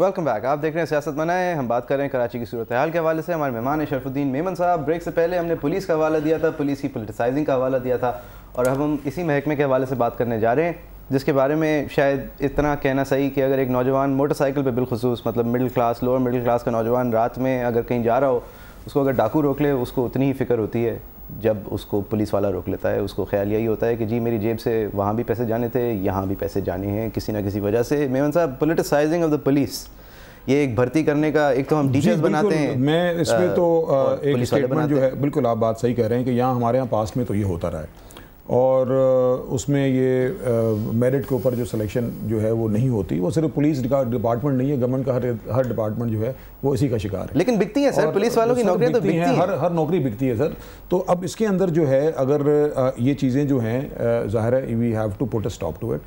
Welcome back आप देख रहे हैं सियासत मनाए हम बात कर रहे हैं कराची की सूरत हाल के हवाले से हमारे मेहमान शरफुद्दीन मेमन साहब ब्रेक से पहले हमने पुलिस का हवाला दिया था पुलिस की पोलिटिसाइजिंग का हवाला दिया था और अब हम इसी महकमे के हवाले से बात करने जा रहे हैं जिसके बारे में शायद इतना कहना सही कि अगर एक नौजवान मोटरसाइकिल पर बिलखसूस मतलब middle class lower middle class का नौजवान रात में अगर कहीं जा रहा हो उसको अगर डाकू रोक ले उसको उतनी ही फिक्र होती है जब उसको पुलिस वाला रोक लेता है उसको ख्याल यही होता है कि जी मेरी जेब से वहाँ भी पैसे जाने थे यहाँ भी पैसे जाने हैं किसी ना किसी वजह से मेमन साहब पोलिटिसाइजिंग ऑफ द पुलिस ये एक भर्ती करने का एक तो हम टीचर्स बनाते हैं मैं इसमें तो आ, एक स्टेटमेंट जो है बिल्कुल आप बात सही कह रहे हैं कि यहाँ हमारे यहाँ पास में तो ये होता रहा है और उसमें ये मेरिट के ऊपर जो सिलेक्शन जो है वो नहीं होती वो सिर्फ पुलिस डिपार्टमेंट नहीं है गवर्नमेंट का हर हर डिपार्टमेंट जो है वो इसी का शिकार है लेकिन बिकती है सर पुलिस वालों की नौकरी तो बिकती है हर हर नौकरी बिकती है सर तो अब इसके अंदर जो है अगर ये चीज़ें जो हैं ज़ाहिर है we have to put a stop to it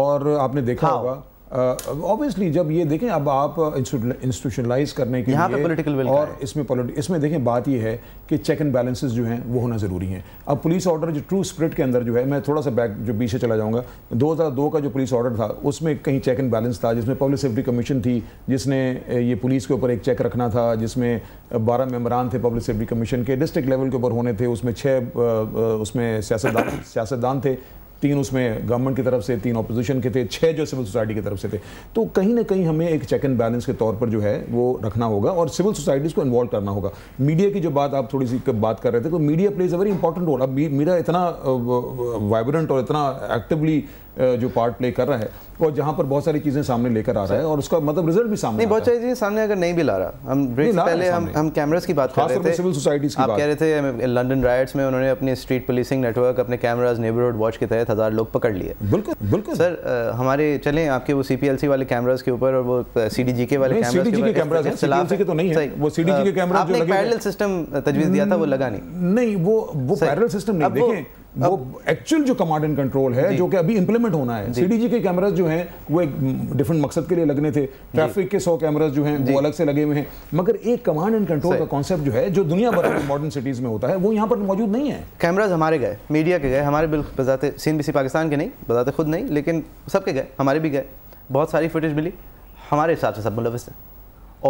और आपने देखा हाँ। होगा ऑब्वियसली uh, जब ये देखें अब आप इंस्टीट्यूशनलाइज करने के यहाँ लिए पॉलिटिकल विल और इसमें इसमें देखें बात ये है कि चेक एंड बैलेंसेस जो हैं वो होना ज़रूरी हैं अब पुलिस ऑर्डर जो ट्रू स्प्रिट के अंदर जो है मैं थोड़ा सा बैक जो पीछे चला जाऊँगा 2002 का जो पुलिस ऑर्डर था उसमें कहीं चेक एंड बैलेंस था जिसमें पब्लिक सेफ्टी कमीशन थी जिसने ये पुलिस के ऊपर एक चेक रखना था जिसमें बारह मेम्बरान थे पब्लिक सेफ्टी कमीशन के डिस्ट्रिक्ट लेवल के ऊपर होने थे उसमें छः उसमें सियासतदान सियासतदान थे तीन उसमें गवर्नमेंट की तरफ से तीन अपोजिशन के थे छः जो सिविल सोसाइटी की तरफ से थे तो कहीं ना कहीं हमें एक चेक एंड बैलेंस के तौर पर जो है वो रखना होगा और सिविल सोसाइटीज़ को इन्वॉल्व करना होगा मीडिया की जो बात आप थोड़ी सी बात कर रहे थे तो media plays a very important role अब मीडिया इतना वाइब्रेंट और इतना एक्टिवली जो पार्ट प्ले कर रहा है और जहां पर बहुत सारी चीज़ें सामने लेकर आ रहा है और उसका मतलब रिजल्ट भी सामने नहीं बहुत सारी चीज़ें सामने अगर नहीं भी ला रहा हम ब्रिक्स पहले हम हम कैमरास की बात कर रहे थे सिविल सोसाइटीज की आप कह रहे थे लंदन राइट्स में उन्होंने अपनी स्ट्रीट पुलिसिंग नेटवर्क अपने कैमरास नेबरहुड वॉच के तहत हज़ार लोग पकड़ लिए बिल्कुल बिल्कुल सर हमारे चले आपके वो सीपीएलसी वाले कैमरास के ऊपर और वो सी के वाले कैमरास के तो नहीं है वो सी के कैमरा आपने पैरेलल सिस्टम तजवीज़ दिया था वो लगा नहीं नहीं वो वो पैरेलल सिस्टम नहीं देखें वो एक्चुअल जो कमांड एंड कंट्रोल है जो कि अभी इंप्लीमेंट होना है सीडीजी के कैमरास जो हैं वो एक डिफरेंट मकसद के लिए लगने थे ट्रैफिक के सौ कैमरास जो हैं वो अलग से लगे हुए हैं मगर एक कमांड एंड कंट्रोल का कॉन्सेप्ट जो है जो दुनिया भर में मॉडर्न सिटीज में होता है वो यहाँ पर मौजूद नहीं है कैमराज हमारे गए मीडिया के गए हमारे बिल बजाते सीन सी पाकिस्तान के नहीं बजाते खुद नहीं लेकिन सबके गए हमारे भी गए बहुत सारी फुटेज मिली हमारे हिसाब से सब मुलव है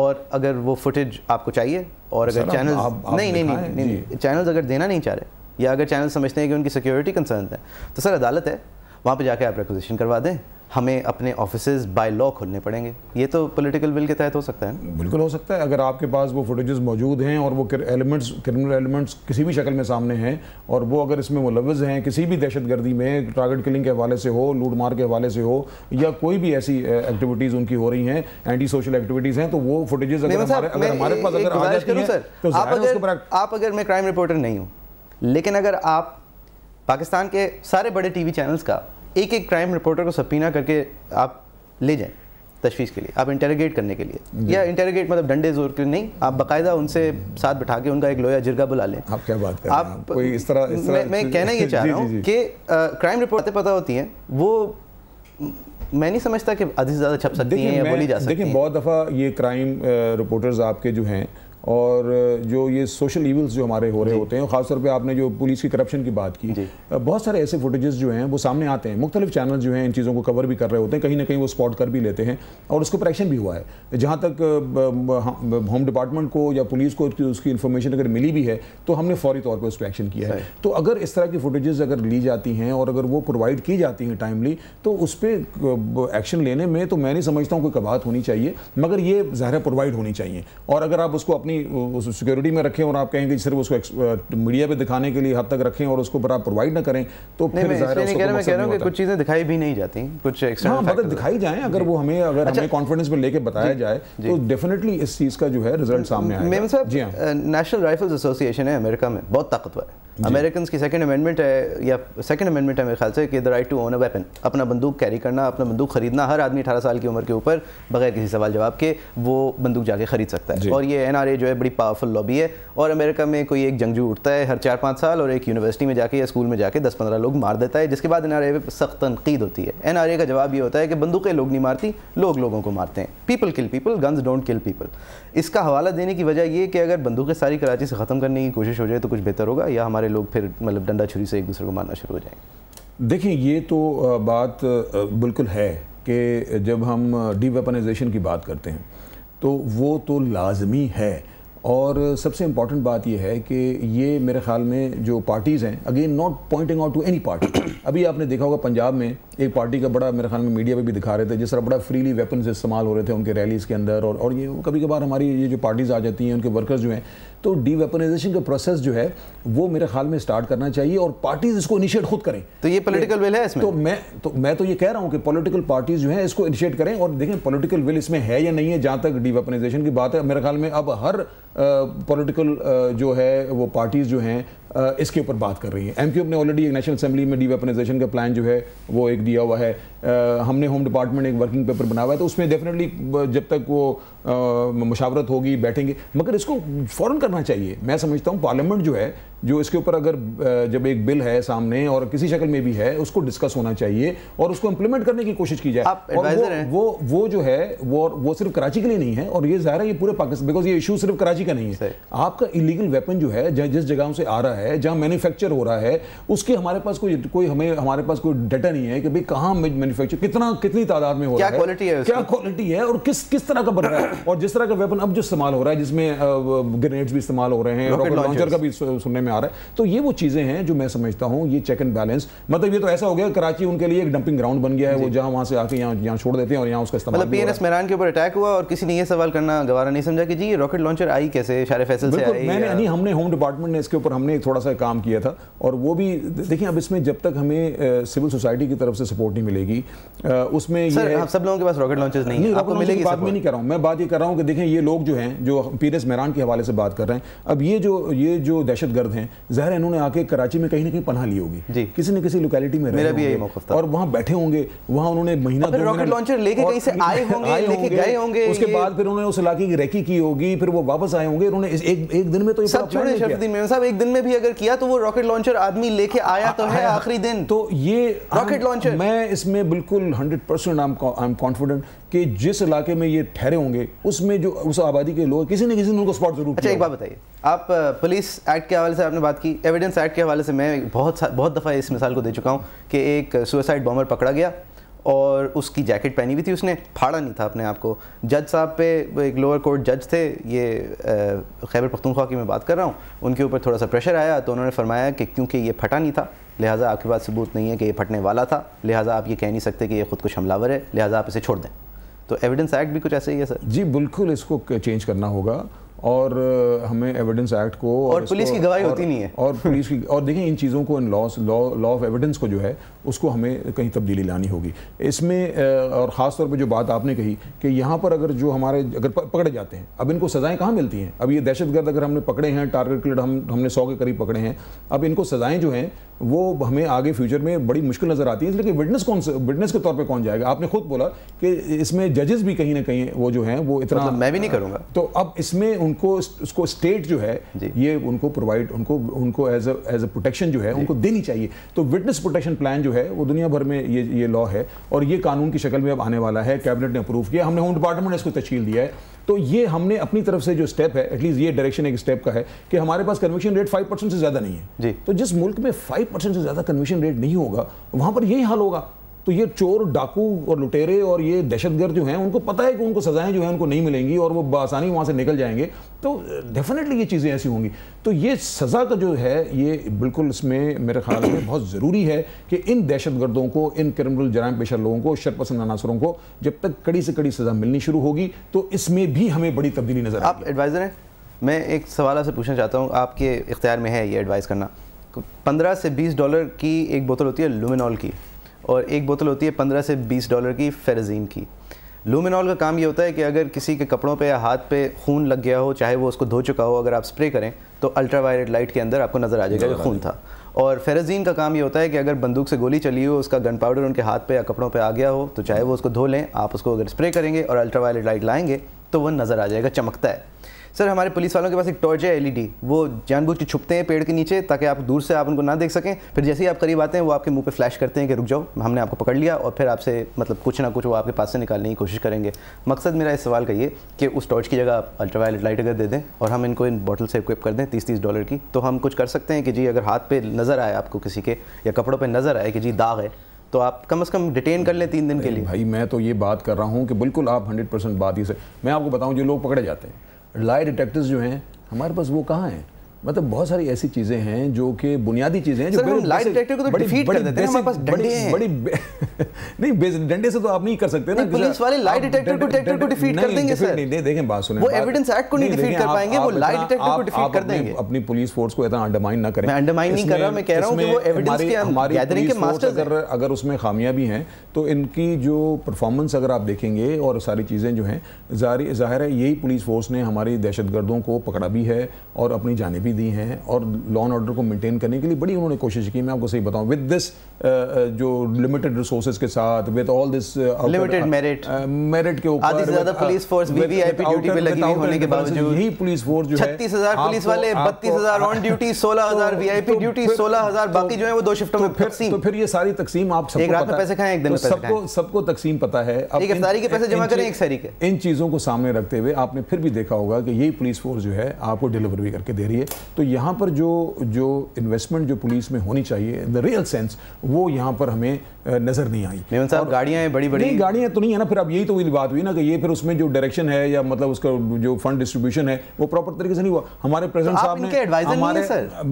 और अगर वो फुटेज आपको चाहिए और अगर चैनल नहीं नहीं नहीं चैनल अगर देना नहीं चाह रहे या अगर चैनल समझते हैं कि उनकी सिक्योरिटी कंसर्न है तो सर अदालत है वहाँ पर जाकर आप रिक्वेजिशन करवा दें हमें अपने ऑफिस बाय लॉ खोलने पड़ेंगे ये तो पॉलिटिकल बिल के तहत हो सकता है बिल्कुल हो सकता है अगर आपके पास वो फुटेजेस मौजूद हैं और वो एलिमेंट्स क्रिमिनल एलिमेंट्स किसी भी शक्ल में सामने हैं और वो अगर इसमें मुलवज हैं किसी भी दहशत गर्दी में टारगेट किलिंग के हवाले से हो लूट मार के हवाले से हो या कोई भी ऐसी एक्टिविटीज़ उनकी हो रही हैं एंटी सोशल एक्टिविटीज़ हैं तो वो फुटेजेस अगर मतलब हमारे पास अगर तो आप अगर मैं क्राइम रिपोर्टर नहीं हूँ लेकिन अगर आप पाकिस्तान के सारे बड़े टीवी चैनल्स का एक एक क्राइम रिपोर्टर को सपीना करके आप ले जाएं तशवीश के लिए आप इंटेरोगेट करने के लिए या इंटेरोगेट मतलब डंडे जोर के नहीं आप बाकायदा उनसे साथ बैठा के उनका एक लोया जिरगा बुला लें आप क्या बात आप, कोई इस तरह, इस तरह मैं, कहना ये चाह रहा हूँ कि क्राइम रिपोर्टें पता होती हैं वो मैं नहीं समझता कि अधिक ज़्यादा छप सकती हैं या बोली जा सकती हैं देखिए बहुत दफ़ा ये क्राइम रिपोर्टर्स आपके जो हैं और जो ये सोशल इवल्स जो हमारे हो रहे होते हैं खासतौर पे आपने जो पुलिस की करप्शन की बात की बहुत सारे ऐसे फुटेजेस जो हैं वो सामने आते हैं मुख्तलिफ चैनल जो हैं इन चीज़ों को कवर भी कर रहे होते हैं कहीं ना कहीं वो स्पॉट कर भी लेते हैं और उसके ऊपर एक्शन भी हुआ है जहाँ तक होम डिपार्टमेंट को या पुलिस को उसकी इन्फॉर्मेशन अगर मिली भी है तो हमने फौरी तौर पर उस पर एक्शन किया है तो अगर इस तरह की फुटेजेस अगर ली जाती हैं और अगर वो प्रोवाइड की जाती हैं टाइमली तो उस पर एक्शन लेने में तो मैं नहीं समझता हूँ कोई कबात होनी चाहिए मगर ये ज़ाहिर प्रोवाइड होनी चाहिए और अगर आप उसको अपनी अपनी सिक्योरिटी में रखें और आप कहेंगे सिर्फ उसको मीडिया तो पे दिखाने के लिए हद तक रखें और उसको आप प्रोवाइड ना करें तो फिर कुछ चीज़ें दिखाई भी नहीं जाती कुछ हाँ, मतलब दिखाई जाए अगर वो हमें अगर अच्छा। हमें कॉन्फिडेंस में लेके बताया जाए तो डेफिनेटली इस चीज़ का जो है रिजल्ट सामने आएगा नेशनल राइफल्स एसोसिएशन है अमेरिका में बहुत ताकतवर है अमेरिकन की सेकेंड अमेंडमेंट है या सेकेंड अमेंडमेंट है मेरे ख्याल से कि the right to own a weapon अपना बंदूक कैरी करना अपना बंदूक खरीदना हर आदमी अठारह साल की उम्र के ऊपर बगैर किसी सवाल जवाब के वो बंदूक जाके खरीद सकता है और ये एन आर ए जो है बड़ी पावरफुल लॉबी है और अमेरिका में कोई एक जंगजू उठता है हर चार पाँच साल और एक यूनिवर्सिटी में जाके या स्कूल में जाके दस पंद्रह लोग मार देता है जिसके बाद एन आर ए पर सख्त तनकीद होती है एन आर ए का जवाब ये होता है कि बंदूकें लोग नहीं मारती लोग लोगों को मारते हैं people kill people guns don't kill people इसका हवाला देने की वजह ये कि अगर बंदूकें सारी कराची से ख़त्म करने की कोशिश हो जाए तो कुछ बेहतर होगा या हमारे लोग फिर मतलब डंडा छुरी से एक दूसरे को मारना शुरू हो जाएंगे देखिए ये तो बात बिल्कुल है कि जब हम डी वेपनाइजेशन की बात करते हैं तो वो तो लाजमी है और सबसे इम्पॉर्टेंट बात यह है कि ये मेरे ख्याल में जो पार्टीज़ हैं again not pointing out to any party अभी आपने देखा होगा पंजाब में एक पार्टी का बड़ा मेरे ख्याल में मीडिया पर भी दिखा रहे थे जिस तरह बड़ा फ्रीली वेपन्स इस्तेमाल हो रहे थे उनके रैलीज़ के अंदर और और ये कभी कभार हमारी ये जो पार्टीज़ आ जाती हैं उनके वर्कर्स जो हैं तो डी वेपनाइजेशन का प्रोसेस जो है वो मेरे ख्याल में स्टार्ट करना चाहिए और पार्टीज़ इसको इनिशिएट खुद करें तो ये पोलिटिकल विल है इसमें तो मैं तो मैं तो ये कह रहा हूँ कि पोलिटिकल पार्टीज़ जो हैं इसको इनिशिएट करें और देखें पोलिटिकल विल इसमें है या नहीं है जहाँ तक डी वेपनाइजेशन की बात है मेरे ख्याल में अब हर पोलिटिकल जो है वो पार्टीज़ जो हैं इसके ऊपर बात कर रही हैं एम ने ऑलरेडी एक नेशनल असेंबली में डी वेपनाइजेशन का प्लान जो है वो एक दिया हुआ है हमने होम डिपार्टमेंट एक वर्किंग पेपर बना हुआ है तो उसमें डेफिनेटली जब तक वो मुशावरत होगी बैठेंगे मगर इसको फ़ौरन करना चाहिए मैं समझता हूँ पार्लियामेंट जो है जो इसके ऊपर अगर जब एक बिल है सामने और किसी शक्ल में भी है उसको डिस्कस होना चाहिए और उसको इम्प्लीमेंट करने की कोशिश की जाए और वो, वो वो जो है वो वो सिर्फ कराची के लिए नहीं है और ये ज़ाहिर है ये पूरे पाकिस्तान बिकॉज ये इशू सिर्फ कराची का नहीं है आपका इलीगल वेपन जो है जहाँ जिस जगहों से आ रहा है जहाँ मैन्युफैक्चर हो रहा है उसके हमारे पास कोई कोई हमें हमारे पास कोई डाटा नहीं है कि भाई कहाँ मैन्युफैक्चर कितना कितनी तादाद में हो रहा है क्वालिटी है क्या क्वालिटी है और किस किस तरह का बन रहा है और जिस तरह का वेपन अब जो इस्तेमाल हो रहा है जिसमें ग्रेनेड्स भी इस्तेमाल हो रहे हैं रॉकेट लॉन्चर का भी सुनने में आ रहा है तो ये वो चीज़ें हैं जो मैं समझता हूँ ये चेक एंड बैलेंस मतलब ये तो ऐसा हो गया कराची उनके लिए एक डंपिंग ग्राउंड बन गया है वो जहाँ वहाँ से आके यहाँ यहाँ छोड़ देते हैं और यहाँ उसका इस्तेमाल पी एन एस मैरान के ऊपर अटैक हुआ और किसी ने यह सवाल करना गवारा नहीं समझा कि जी रॉकेट लॉन्चर आई कैसे शारे फैसल मैंने नहीं हमने होम डिपार्टमेंट ने इसके ऊपर हमने थोड़ा सा काम किया था और वो भी देखिए अब इसमें जब तक हमें सिविल सोसाइटी की तरफ से सपोर्ट नहीं मिलेगी उसमें सर, ये आप सब लोगों के पास रॉकेट लॉन्चेस नहीं, नहीं आपको मिलेगी बात में नहीं कर रहा हूँ मैं बात ये कर रहा हूँ कि देखें ये लोग जो हैं जो पीरस मेहरान के हवाले से बात कर रहे हैं अब ये जो ये जो दहशत गर्द हैं जहर इन्होंने आके कराची में कहीं ना कहीं पना ली होगी किसी न किसी लोकेलिटी में मेरा भी और वहाँ बैठे होंगे वहाँ उन्होंने महीना रॉकेट लॉन्चर लेके कहीं से आए होंगे गए होंगे उसके बाद फिर उन्होंने उस इलाके की रेकी की होगी फिर वो वापस आए होंगे उन्होंने एक दिन में तो सब छोड़े एक दिन में भी अगर किया तो वो रॉकेट लॉन्चर आदमी लेके आया तो है आखिरी दिन तो ये रॉकेट लॉन्चर मैं इसमें बिल्कुल 100 परसेंट आई एम कॉन्फिडेंट कि जिस इलाके में ये ठहरे होंगे उसमें जो उस आबादी के लोग किसी न किसी ने उनको स्पॉट जरूर अच्छा एक बात बताइए आप पुलिस एक्ट के हवाले से आपने बात की एविडेंस एक्ट के हवाले से मैं बहुत बहुत दफ़ा इस मिसाल को दे चुका हूँ कि एक सुसाइड बॉम्बर पकड़ा गया और उसकी जैकेट पहनी हुई थी उसने फाड़ा नहीं था अपने आप को जज साहब पे एक लोअर कोर्ट जज थे ये खैबर पख्तूनख्वा की मैं बात कर रहा हूँ उनके ऊपर थोड़ा सा प्रेशर आया तो उन्होंने फरमाया कि क्योंकि ये फटा नहीं था लिहाजा आपके पास सबूत नहीं है कि ये फटने वाला था लिहाजा आप ये कह नहीं सकते कि ये खुद कुछ हमलावर है लिहाजा आप इसे छोड़ दें तो एविडेंस एक्ट भी कुछ ऐसे ही है सर जी बिल्कुल इसको चेंज करना होगा और हमें एविडेंस एक्ट को और, और पुलिस की गवाही होती नहीं है और पुलिस की और देखें इन चीज़ों को इन laws law law of evidence को जो है उसको हमें कहीं तब्दीली लानी होगी इसमें और ख़ास तौर पे जो बात आपने कही कि यहाँ पर अगर जो हमारे अगर पकड़े जाते हैं अब इनको सज़ाएं कहाँ मिलती हैं अब ये दहशतगर्द अगर हमने पकड़े हैं टारगेट के हम हमने सौ के करीब पकड़े हैं अब इनको सज़ाएं जो हैं वो हमें आगे फ्यूचर में बड़ी मुश्किल नज़र आती है इसलिए विटनेस कौन विटनेस के तौर पर कौन जाएगा आपने खुद बोला कि इसमें जजेस भी कहीं ना कहीं वो जो हैं वो इतना मतलब मैं भी नहीं करूँगा तो अब इसमें उनको उसको स्टेट जो है ये उनको प्रोवाइड उनको उनको एज एज अ प्रोटेक्शन जो है उनको देनी चाहिए तो विटनेस प्रोटेक्शन प्लान जो है वो दुनिया भर में ये ये लॉ है और ये कानून की शक्ल में अब आने वाला है कैबिनेट ने अप्रूव किया हमने होम डिपार्टमेंट ने इसको तशील दिया है तो ये हमने अपनी तरफ से जो स्टेप है एटलीस्ट ये डायरेक्शन एक स्टेप का है कि हमारे पास कन्विशन रेट फाइव परसेंट से ज़्यादा नहीं है जी तो जिस मुल्क में फाइव परसेंट से ज़्यादा कन्विशन रेट नहीं होगा वहां पर यही हाल होगा तो ये चोर डाकू और लुटेरे और ये दहशतगर्द जो हैं उनको पता है कि उनको सज़ाएं जो हैं उनको नहीं मिलेंगी और वो बसानी वहाँ से निकल जाएंगे तो डेफिनेटली ये चीज़ें ऐसी होंगी तो ये सज़ा का जो है ये बिल्कुल इसमें मेरे ख्याल में बहुत ज़रूरी है कि इन दहशतगर्दों को इन क्रिमिनल जराम पेशा लोगों को शरपसंद अनासरों को जब तक कड़ी से कड़ी सज़ा मिलनी शुरू होगी तो इसमें भी हमें बड़ी तब्दीली नज़र आप एडवाइज़र हैं मैं एक सवाल से पूछना चाहता हूँ आपके इख्तियार में है ये एडवाइस करना पंद्रह से बीस डॉलर की एक बोतल होती है लुमिनॉल की और एक बोतल होती है पंद्रह से बीस डॉलर की फेराजीन की लूमिनॉल का काम ये होता है कि अगर किसी के कपड़ों पे या हाथ पे खून लग गया हो चाहे वो उसको धो चुका हो अगर आप स्प्रे करें तो अल्ट्रावायलेट लाइट के अंदर आपको नज़र आ जाएगा कि खून था और फेरजीन का काम ये होता है कि अगर बंदूक से गोली चली हो उसका गन पाउडर उनके हाथ पे या कपड़ों पे आ गया हो तो चाहे वो उसको धो लें आप उसको अगर स्प्रे करेंगे और अल्ट्रावायलेट लाइट लाएंगे तो वह नज़र आ जाएगा चमकता है सर हमारे पुलिस वालों के पास एक टॉर्च है एलईडी e वो जानबूझ के छुपते हैं पेड़ के नीचे ताकि आप दूर से आप उनको ना देख सकें फिर जैसे ही आप करीब आते हैं वो आपके मुंह पे फ्लैश करते हैं कि रुक जाओ हमने आपको पकड़ लिया और फिर आपसे मतलब कुछ ना कुछ वो आपके पास से निकालने की कोशिश करेंगे मकसद मेरा इस सवाल का ये कि उस टॉर्च की जगह आप अल्ट्रावायलेट लाइट अगर दे दें और हम इनको इन बॉटल से इक्विप कर दें तीस तीस डॉलर की तो हम कुछ कर सकते हैं कि जी अगर हाथ पे नज़र आए आपको किसी के या कपड़ों पर नज़र आए कि जी दाग है तो आप कम से कम डिटेन कर लें तीन दिन के लिए भाई मैं तो ये बात कर रहा हूँ कि बिल्कुल आप हंड्रेड परसेंट बात ही से मैं आपको बताऊँ जो लोग पकड़े जाते हैं लाई डिटेक्टर्स जो हैं हमारे पास वो कहाँ हैं मतलब बहुत सारी ऐसी चीज़ें हैं जो कि बुनियादी चीज़ें हैं जो हम लाइन डिटेक्टर को तो डिफीट कर देते हैं हमारे पास डंडे हैं बड़ी नहीं बेस डंडे से तो आप नहीं कर सकते ना पुलिस वाले लाइट डिटेक्टर को डिटेक्टर को डिफीट कर देंगे सर नहीं देखें बात सुने वो एविडेंस एक्ट को नहीं डिफीट कर पाएंगे वो लाइट डिटेक्टर को डिफीट कर देंगे अपनी पुलिस फोर्स को इतना अंडरमाइन ना करें मैं अंडरमाइन नहीं कर रहा मैं कह रहा हूं कि वो एविडेंस के हमारी गैदरिंग के मास्टर अगर अगर उसमें खामियां भी हैं तो इनकी जो परफॉर्मेंस अगर आप देखेंगे और सारी चीज़ें जो हैं जाहिर है यही पुलिस फोर्स ने हमारी दहशतगर्दों को पकड़ा भी है और अपनी जाने भी दी हैं और लॉ एंड ऑर्डर को मेंटेन करने के लिए बड़ी उन्होंने कोशिश की मैं आपको सही बताऊं विद दिस uh, uh, जो लिमिटेड रिसोर्सेज के साथ with all this limited merit merit के ऊपर आधी से ज्यादा पुलिस फोर्स वीवीआईपी ड्यूटी पे लगी हुई होने के बावजूद ही पुलिस फोर्स जो है 36000 पुलिस वाले 32000 ऑन ड्यूटी 16000 वीआईपी ड्यूटी 16000 बाकी जो है वो दो शिफ्टों तो में तकसीम तो फिर ये सारी तकसीम आप सबको एक रात में पैसे खाएं एक दिन में तो पैसे सबको सबको तकसीम पता है अब एक इफ्तारी के पैसे जमा करें एक सारी के इन चीजों को सामने रखते हुए आपने फिर भी देखा होगा कि यही पुलिस फोर्स जो है आपको डिलीवर भी करके दे रही है तो यहाँ पर जो जो इन्वेस्टमेंट जो पुलिस में होनी चाहिए इन द रियल सेंस वो यहाँ पर हमें नज़र नहीं आई साहब गाड़ियाँ बड़ी बड़ी नहीं गाड़ियाँ तो नहीं है ना फिर अब यही तो वही बात हुई ना कि ये फिर उसमें जो डायरेक्शन है या मतलब उसका जो फंड डिस्ट्रीब्यूशन है वो प्रॉपर तरीके से नहीं हुआ हमारे प्रेजेंट साहब ने हमारे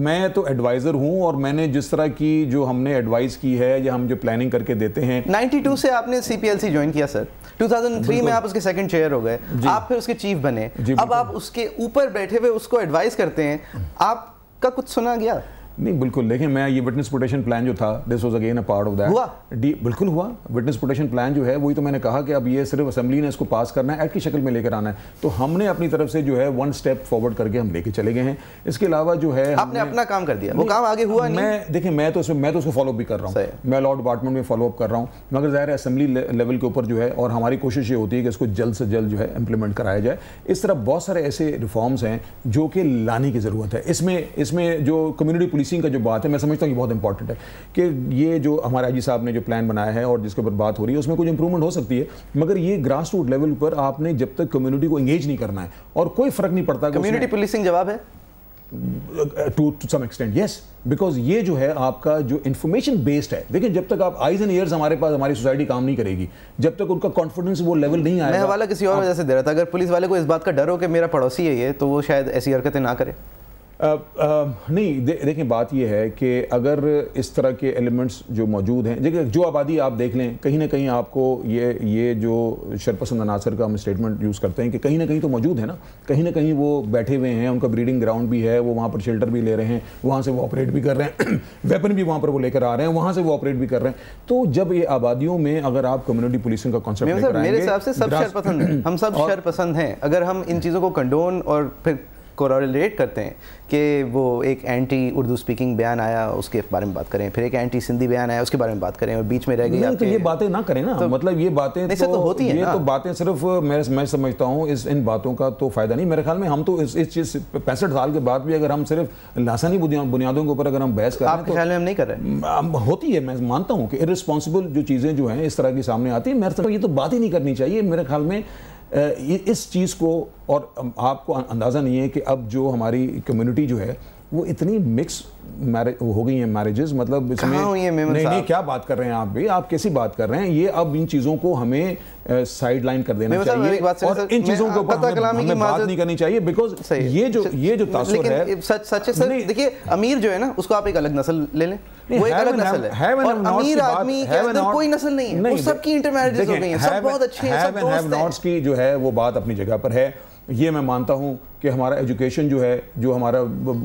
मैं तो एडवाइज़र हूँ और मैंने जिस तरह की जो हमने एडवाइस की है या हम जो प्लानिंग करके देते हैं नाइनटी से आपने सी ज्वाइन किया सर 2003 में आप उसके सेकंड चेयर हो गए आप फिर उसके चीफ बने अब आप उसके ऊपर बैठे हुए उसको एडवाइस करते हैं आपका कुछ सुना गया नहीं बिल्कुल देखें मैं ये विटनेस प्रोटेक्शन प्लान जो था this was again a part of that हुआ डी बिल्कुल हुआ विटनेस प्रोटेक्शन प्लान जो है वही तो मैंने कहा कि अब ये सिर्फ असेंबली ने इसको पास करना है एक्ट की शक्ल में लेकर आना है तो हमने अपनी तरफ से जो है वन स्टेप फॉरवर्ड करके हम लेके चले गए हैं इसके अलावा जो है आपने अपना काम कर दिया वो काम आगे हुआ मैं देखिए मैं तो उसमें मैं तो उसको फॉलोअप भी कर रहा हूँ मैं लॉ डिपार्टमेंट में फॉलोअप कर रहा हूँ मगर ज़ाहिर है असेंबली लेवल के ऊपर जो है और हमारी कोशिश ये होती है कि इसको जल्द से जल्द जो है इंप्लीमेंट कराया जाए इस तरह बहुत सारे ऐसे रिफॉर्म्स हैं जो कि लाने की ज़रूरत है इसमें इसमें जो कम्युनिटी पुलिसिंग का जो बात है मैं समझता हूँ कि बहुत इंपॉर्टेंट है कि ये जो हमारे आई साहब ने जो प्लान बनाया है और जिसके ऊपर बात हो रही है उसमें कुछ इंप्रूवमेंट हो सकती है मगर ये ग्रास रूट लेवल पर आपने जब तक कम्युनिटी को एंगेज नहीं करना है और कोई फर्क नहीं पड़ता कम्युनिटी पुलिसिंग जवाब है to to some extent yes because ये जो है आपका जो इन्फॉर्मेशन बेस्ड है देखिए जब तक आप आइज एंड ईयर्स हमारे पास हमारी सोसाइटी काम नहीं करेगी जब तक उनका कॉन्फिडेंस वो लेवल नहीं आया मैं हवाला किसी और वजह से दे रहा था अगर पुलिस वाले को इस बात का डर हो कि मेरा पड़ोसी है ये तो वो शायद ऐसी हरकतें ना करें आ, आ, नहीं दे, देखें बात यह है कि अगर इस तरह के एलिमेंट्स जो मौजूद हैं देखिए जो आबादी आप देख लें कहीं ना कहीं आपको ये ये जो शरपसंद अनासर का हम स्टेटमेंट यूज़ करते हैं कि कहीं ना कहीं तो मौजूद है ना कहीं ना कहीं वो बैठे हुए हैं उनका ब्रीडिंग ग्राउंड भी है वो वहाँ पर शेल्टर भी ले रहे हैं वहाँ से वो ऑपरेट भी कर रहे हैं वेपन भी वहाँ पर वो लेकर आ रहे हैं वहाँ से वो ऑपरेट भी कर रहे हैं तो जब ये आबादियों में अगर आप कम्युनिटी पुलिसिंग का कॉन्सेप्ट मेरे हिसाब से सब हम सब शरपसंद हैं अगर हम इन चीज़ों को कंडोन और फिर कोरिलेट करते हैं कि वो एक एंटी उर्दू स्पीकिंग बयान आया उसके बारे में बात करें फिर एक एंटी सिंधी बयान आया उसके बारे में बात करें और बीच में रह गई तो ये बातें ना करें ना तो, मतलब ये बातें तो, तो होती है ये तो बातें सिर्फ मैं मैं समझता हूँ इस इन बातों का तो फ़ायदा नहीं मेरे ख्याल में हम तो इस इस चीज़ पैंसठ साल के बाद भी अगर हम सिर्फ लासानी बुनियादों के ऊपर अगर हम बहस करें तो ख्याल में हम नहीं कर रहे होती है मैं मानता हूँ कि इरिस्पॉन्सिबल जो चीज़ें जो हैं इस तरह की सामने आती है मेरे तो ये तो बात ही नहीं करनी चाहिए मेरे ख्याल में इस चीज़ को और आपको अं-, अंदाज़ा नहीं है कि अब जो हमारी कम्युनिटी जो है वो इतनी मिक्स मैरिज हो गई हैं मैरिजेस मतलब इसमें नहीं नहीं क्या बात कर रहे हैं आप भी आप कैसी बात कर रहे हैं ये अब इन चीज़ों को हमें साइड लाइन कर देना चाहिए और इन चीज़ों को हमें बात नहीं करनी चाहिए बिकॉज ये जो ये जो तासुर है सच सच सर देखिए अमीर जो है ना उसको आप एक अलग नस्ल ले लें वो एक अलग नस्ल है और अमीर आदमी के अंदर कोई नस्ल नहीं है सबकी इंटरमैरिजेस हो गई हैं सब बहुत अच्छे हैं सब दोस्त हैं की जो है वो बात अपनी जगह पर है ये मैं मानता हूँ कि हमारा एजुकेशन जो है जो हमारा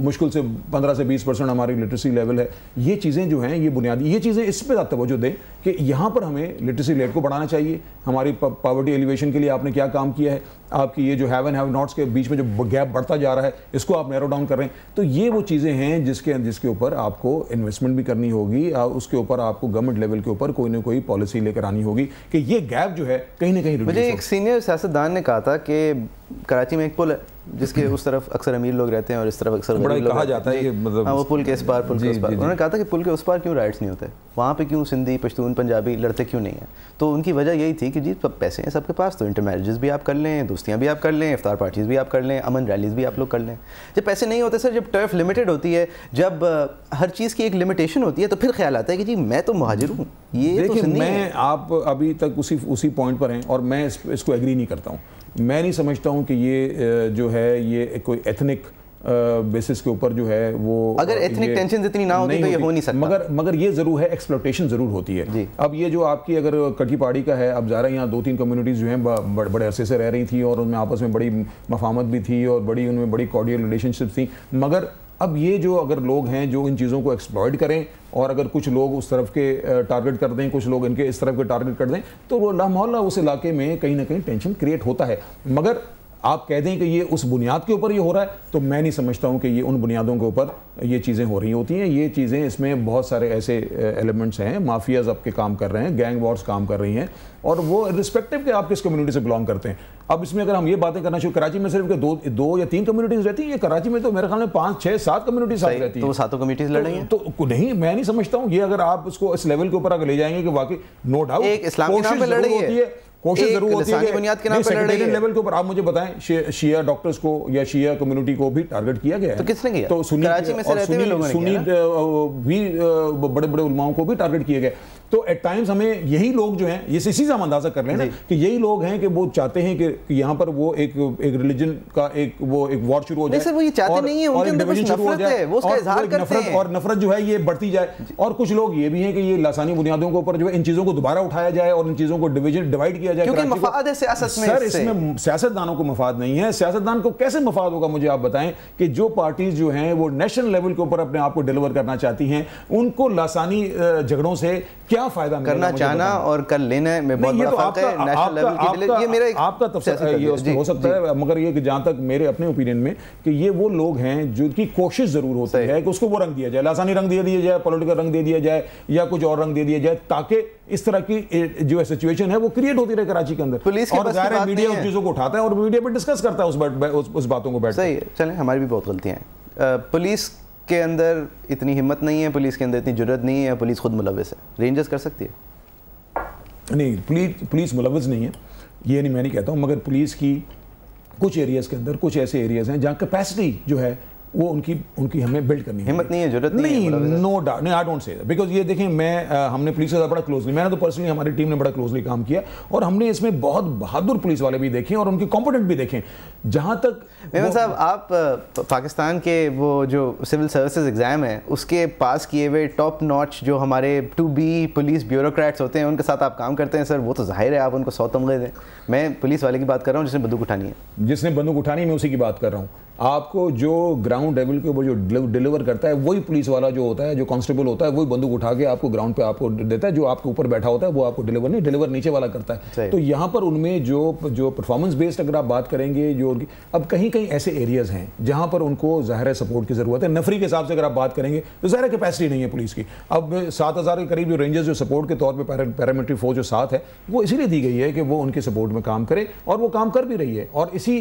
मुश्किल से पंद्रह से बीस परसेंट हमारी लिटरेसी लेवल है ये चीज़ें जो हैं ये बुनियादी ये चीज़ें इस पर ज़्यादा तवज्जो दें कि यहाँ पर हमें लिटरेसी रेट को बढ़ाना चाहिए हमारी पावर्टी एलिवेशन के लिए आपने क्या काम किया है आपकी ये जो हैव एंड हैव नॉट्स के बीच में जो गैप बढ़ता जा रहा है इसको आप नैरो डाउन करें तो ये वो चीज़ें हैं जिसके जिसके ऊपर आपको इन्वेस्टमेंट भी करनी होगी उसके ऊपर आपको गवर्नमेंट लेवल के ऊपर कोई ना कोई पॉलिसी लेकर आनी होगी कि ये गैप जो है कहीं ना कहीं मुझे एक सीनियर सियासतदान ने कहा था कि कराची में एक पुल है जिसके उस तरफ अक्सर अमीर लोग रहते हैं और इस तरफ अक्सर कहा जाता है मतलब हाँ वो पुल के इस पार पुल के उस पार उन्होंने कहा था कि पुल के उस पार क्यों राइट्स नहीं होते वहाँ पे क्यों सिंधी पश्तून पंजाबी लड़ते क्यों नहीं हैं तो उनकी वजह यही थी कि जी सब पैसे हैं सबके पास तो इंटर भी आप कर लें दोस्तियाँ भी आप कर लें इफ्तार पार्टीज़ भी आप कर लें अमन रैलीज़ भी आप लोग कर लें जब पैसे नहीं होते सर जब टर्फ लिमिटेड होती है जब हर चीज़ की एक लिमिटेशन होती है तो फिर ख्याल आता है कि जी मैं तो महाजिर हूँ ये तो देखिए मैं आप अभी तक उसी उसी पॉइंट पर हैं और मैं इसको एग्री नहीं करता हूँ मैं नहीं समझता हूँ कि ये जो है ये कोई एथनिक बेसिस के ऊपर जो है वो अगर एथनिक टेंशन इतनी ना होती नहीं तो ये हो नहीं सकता मगर मगर ये ज़रूर है एक्सप्लोटेशन ज़रूर होती है अब ये जो आपकी अगर कटी पहाड़ी का है अब जा रहा है यहाँ दो तीन कम्युनिटीज़ जो हैं बड़े बड़े अरसे से रह रही थी और उनमें आपस में बड़ी मफामत भी थी और बड़ी उनमें बड़ी कॉर्डियल रिलेशनशिप थी मगर अब ये जो अगर लोग हैं जो इन चीज़ों को एक्सप्लॉयड करें और अगर कुछ लोग उस तरफ के टारगेट कर दें कुछ लोग इनके इस तरफ के टारगेट कर दें तो वो लामोहल्ला उस इलाके में कहीं ना कहीं टेंशन क्रिएट होता है मगर आप कह दें कि ये उस बुनियाद के ऊपर ये हो रहा है तो मैं नहीं समझता हूँ कि ये उन बुनियादों के ऊपर ये चीज़ें हो रही होती हैं ये चीज़ें इसमें बहुत सारे ऐसे एलिमेंट्स हैं माफियाज आपके काम कर रहे हैं गैंग वॉर्स काम कर रही हैं और वो रिस्पेक्टिव के आप किस कम्युनिटी से बिलोंग करते हैं अब इसमें अगर हम ये बातें करना शुरू कराची में सिर्फ दो दो या तीन कम्युनिटीज़ रहती हैं ये कराची में तो मेरे ख्याल में पाँच छः सात कम्युनिटीज आई रहती है तो सातों कम्युनिटीज़ है तो, तो नहीं मैं नहीं समझता हूँ ये अगर आप उसको इस लेवल के ऊपर अगर ले जाएंगे कि वाकई नो डाउट इस्लाम इस्लामी होती है कोशिश जरूर होती है बुनियाद के नाम पर लड़ाई है लेवल के ऊपर आप मुझे बताएं शिया डॉक्टर्स को या शिया कम्युनिटी को भी टारगेट किया गया है तो किसने किया तो सुनी कराची में से रहते हुए लोगों ने सुनी भी बड़े बड़े उलमाओं को भी टारगेट किया गया तो एट टाइम्स हमें यही लोग जो हैं ये इसी से हम अंदाजा कर रहे हैं कि यही लोग हैं कि वो चाहते हैं कि यहाँ पर वो एक एक रिलीजन का एक वो एक वॉर शुरू हो जाए सर वो ये चाहते और, नहीं है उनके अंदर कुछ नफरत है वो उसका इजहार करते हैं और नफरत जो है ये बढ़ती जाए और कुछ लोग ये भी हैं कि ये लासानी बुनियादों के ऊपर जो है इन चीज़ों को दोबारा उठाया जाए और इन चीज़ों को डिविजन डिवाइड किया जाए सर इसमें सियासतदानों को मफाद नहीं है सियासतदान को कैसे मफाद होगा मुझे आप बताएं कि जो पार्टीज जो है वो नेशनल लेवल के ऊपर अपने आप को डिलीवर करना चाहती हैं उनको लासानी झगड़ों से क्या क्या फायदा करना चाहना और कर लेने में बहुत बड़ा तो फर्क है नेशनल लेवल की डिले ये मेरा एक आपका तफसील तो हो सकता है मगर ये कि जहाँ तक मेरे अपने ओपिनियन में कि ये वो लोग हैं जो की कोशिश ज़रूर होती है कि उसको वो रंग दिया जाए लासानी रंग दे दिया जाए पोलिटिकल रंग दे दिया जाए या कुछ और रंग दे दिया जाए ताकि इस तरह की जो सिचुएशन है वो क्रिएट होती रहे कराची के अंदर पुलिस के और मीडिया उस चीज़ों को उठाता है और मीडिया पर डिस्कस करता है उस बातों को बैठ सही है चलें हमारी भी बहुत गलतियां हैं पुलिस के अंदर इतनी हिम्मत नहीं है पुलिस के अंदर इतनी जरूरत नहीं है पुलिस खुद मुलविस है रेंजर्स कर सकती है नहीं पुलिस पुलिस मुलवस नहीं है ये नहीं मैं नहीं कहता हूँ मगर पुलिस की कुछ एरियाज़ के अंदर कुछ ऐसे एरियाज़ हैं जहाँ कैपेसिटी जो है वो उनकी उनकी हमें बिल्ड करनी हिम्मत नहीं है जरूरत नहीं नो डाउट नहीं आई डोंट से बिकॉज ये देखें मैं आ, हमने पुलिस के साथ बड़ा क्लोजली मैंने तो पर्सनली हमारी टीम ने बड़ा क्लोजली काम किया और हमने इसमें बहुत बहादुर पुलिस वाले भी देखे और उनके कॉम्पिटेंट भी देखें जहाँ तक मेहमान साहब आप पाकिस्तान के वो जो सिविल सर्विसेज एग्ज़ाम है उसके पास किए हुए टॉप नॉच जो हमारे टू बी पुलिस ब्यूरोक्रेट्स होते हैं उनके साथ आप काम करते हैं सर वो तो जाहिर है आप उनको सौ तमगे दें मैं पुलिस वाले की बात कर रहा हूँ जिसने बंदूक उठानी है जिसने बंदूक उठानी है मैं उसी की बात कर रहा हूँ आपको जो ग्राम ग्राउंड लेवल के ऊपर जो डिलीवर करता है वही पुलिस वाला जो होता है जो कांस्टेबल होता है वही बंदूक उठा के आपको ग्राउंड पे आपको देता है जो आपके ऊपर बैठा होता है वो आपको डिलीवर नहीं डिलीवर नीचे वाला करता है तो यहाँ पर उनमें जो जो परफॉर्मेंस बेस्ड अगर आप बात करेंगे जो अब कहीं कहीं ऐसे एरियाज हैं जहाँ पर उनको ज़ाहिर सपोर्ट की ज़रूरत है नफरी के हिसाब से अगर आप बात करेंगे तो ज़ाहिर कैपेसिटी नहीं है पुलिस की अब सात हज़ार के करीब जो रेंजर्स जो सपोर्ट के तौर पर पैरामिलिट्री फोर्स जो साथ है वो इसीलिए दी गई है कि वो उनके सपोर्ट में काम करे और वो काम कर भी रही है और इसी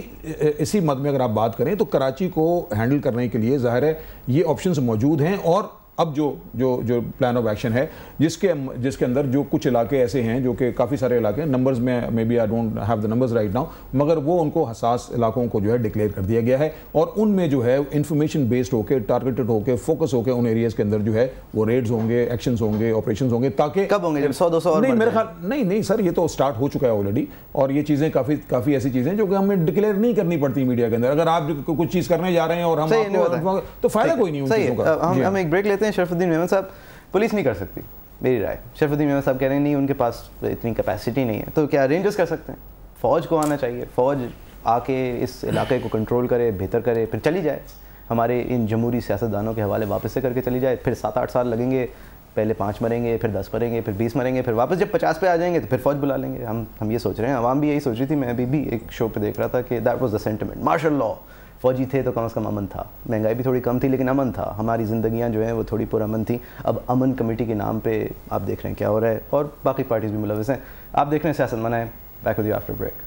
इसी मद में अगर आप बात करें तो कराची को हैंडल करने के लिए ज़ाहिर है ये ऑप्शन मौजूद हैं और अब जो जो जो प्लान ऑफ एक्शन है जिसके जिसके अंदर जो कुछ इलाके ऐसे हैं जो कि काफ़ी सारे इलाके हैं नंबर्स में maybe I don't have the numbers right now मगर वो उनको हसास इलाकों को जो है डिक्लेयर कर दिया गया है और उनमें जो है इन्फॉर्मेशन बेस्ड होकर टारगेटेड होकर फोकस होकर उन एरियाज के अंदर जो है वो रेड्स होंगे एक्शन होंगे ऑपरेशन होंगे ताकि कब होंगे जब सौ दो सौ नहीं मेरे ख्याल नहीं नहीं सर ये तो स्टार्ट हो चुका है ऑलरेडी और ये चीज़ें काफ़ी काफ़ी ऐसी चीज़ें जो कि हमें डिक्लेयर नहीं करनी पड़ती मीडिया के अंदर अगर आप कुछ चीज़ करने जा रहे हैं और हम तो फायदा कोई नहीं हम हाँ। एक ब्रेक लेते हैं हैं शरफुद्दीन मेमन साहब पुलिस नहीं कर सकती मेरी राय शरफुद्दीन मेमन साहब कह रहे हैं नहीं उनके पास इतनी कैपेसिटी नहीं है तो क्या रेंजर्स कर सकते हैं फ़ौज को आना चाहिए फ़ौज आके इस इलाके को कंट्रोल करे बेहतर करे फिर चली जाए हमारे इन जमहूरी सियासतदानों के हवाले वापस से करके चली जाए फिर सात आठ साल लगेंगे पहले पाँच मरेंगे फिर दस मरेंगे फिर बीस मरेंगे फिर वापस जब पचास पे आ जाएंगे तो फिर फौज बुला लेंगे हम हम ये सोच रहे हैं आवाम भी यही सोच रही थी मैं अभी भी एक शो पे देख रहा था कि that was the sentiment martial law फौजी थे तो कम अज़ कम अमन था महंगाई भी थोड़ी कम थी लेकिन अमन था हमारी ज़िंदगियाँ जो हैं वो थोड़ी पुरमन थी अब अमन कमेटी के नाम पर आप देख रहे हैं क्या हो रहा है और बाकी पार्टीज़ भी मुलविस हैं आप देख रहे हैं सियासत मनाएं back with you after break